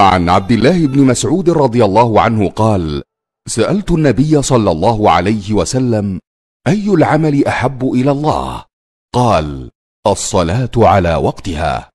عن عبد الله بن مسعود رضي الله عنه قال سالت النبي صلى الله عليه وسلم اي العمل احب الى الله قال الصلاه على وقتها